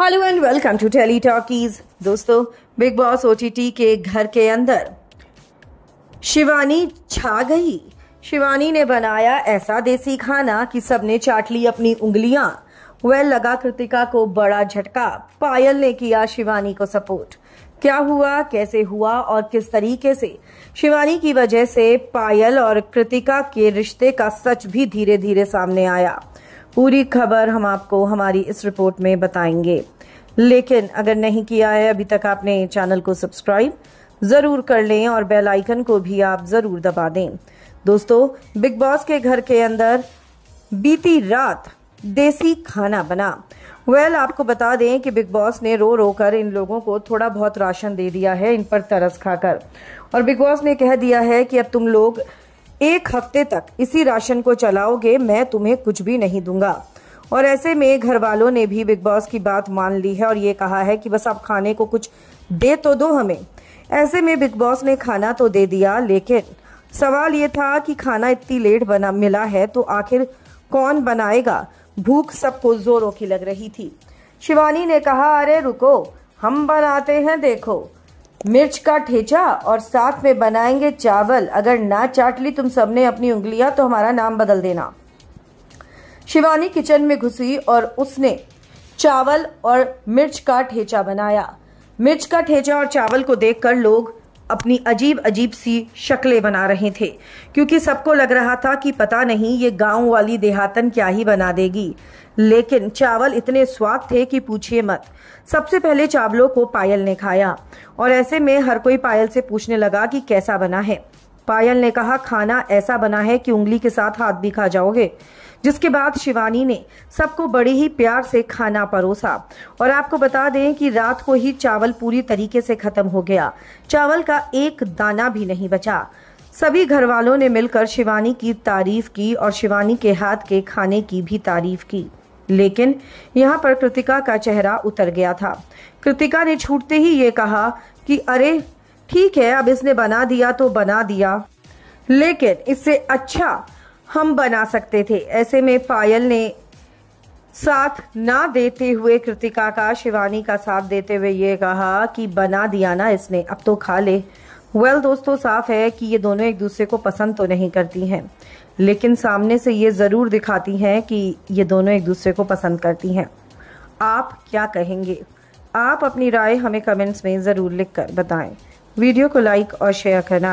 hello and welcome to tele talkies दोस्तों Bigg Boss ओ के घर के अंदर शिवानी छा गई शिवानी ने बनाया ऐसा देसी खाना कि सबने चाट ली अपनी उंगलियां वह लगा कृतिका को बड़ा झटका पायल ने किया शिवानी को सपोर्ट क्या हुआ कैसे हुआ और किस तरीके से शिवानी की वजह से पायल और कृतिका के रिश्ते का सच भी धीरे धीरे सामने आया पूरी खबर हम आपको हमारी इस रिपोर्ट में बताएंगे लेकिन अगर नहीं किया है अभी तक आपने चैनल को सब्सक्राइब ज़रूर कर लें और बेल आइकन को भी आप ज़रूर दबा दें दोस्तों बिग बॉस के घर के अंदर बीती रात देसी खाना बना वेल well, आपको बता दें कि बिग बॉस ने रो रो कर इन लोगों को थोड़ा बहुत राशन दे दिया है इन पर तरस खाकर और बिग बॉस ने कह दिया है कि अब तुम लोग एक हफ्ते तक इसी राशन को चलाओगे मैं तुम्हें कुछ भी नहीं दूंगा और ऐसे में घर वालों ने भी बिग बॉस की बात मान ली है और ये कहा है कि बस आप खाने को कुछ दे तो दो हमें ऐसे में बिग बॉस ने खाना तो दे दिया लेकिन सवाल ये था कि खाना इतनी लेट बना मिला है तो आखिर कौन बनाएगा भूख सबको जोरों की लग रही थी शिवानी ने कहा अरे रुको हम बनाते हैं देखो मिर्च का ठेचा और साथ में बनाएंगे चावल अगर ना चाट ली तुम सबने अपनी उंगलियां तो हमारा नाम बदल देना शिवानी किचन में घुसी और उसने चावल और मिर्च का ठेचा बनाया मिर्च का ठेचा और चावल को देखकर लोग अपनी अजीब अजीब सी शक्लें बना रहे थे क्योंकि सबको लग रहा था कि पता नहीं ये गांव वाली देहातन क्या ही बना देगी लेकिन चावल इतने स्वाद थे कि पूछिए मत सबसे पहले चावलों को पायल ने खाया और ऐसे में हर कोई पायल से पूछने लगा कि कैसा बना है पायल ने कहा खाना ऐसा बना है कि उंगली के साथ हाथ भी खा जाओगे जिसके बाद शिवानी ने सबको बड़े ही प्यार से खाना परोसा और आपको बता दें कि रात को ही चावल पूरी तरीके से खत्म हो गया चावल का एक दाना भी नहीं बचा सभी घर वालों ने मिलकर शिवानी की तारीफ की और शिवानी के हाथ के खाने की भी तारीफ की लेकिन यहाँ पर कृतिका का चेहरा उतर गया था कृतिका ने छूटते ही ये कहा कि अरे ठीक है अब इसने बना दिया तो बना दिया लेकिन इससे अच्छा हम बना सकते थे ऐसे में पायल ने साथ ना देते हुए कृतिका का शिवानी का साथ देते हुए ये कहा कि बना दिया ना इसने अब तो खा ले वेल well, दोस्तों साफ है कि ये दोनों एक दूसरे को पसंद तो नहीं करती हैं लेकिन सामने से ये ज़रूर दिखाती हैं कि ये दोनों एक दूसरे को पसंद करती हैं आप क्या कहेंगे आप अपनी राय हमें कमेंट्स में ज़रूर लिख कर बताएं वीडियो को लाइक और शेयर करना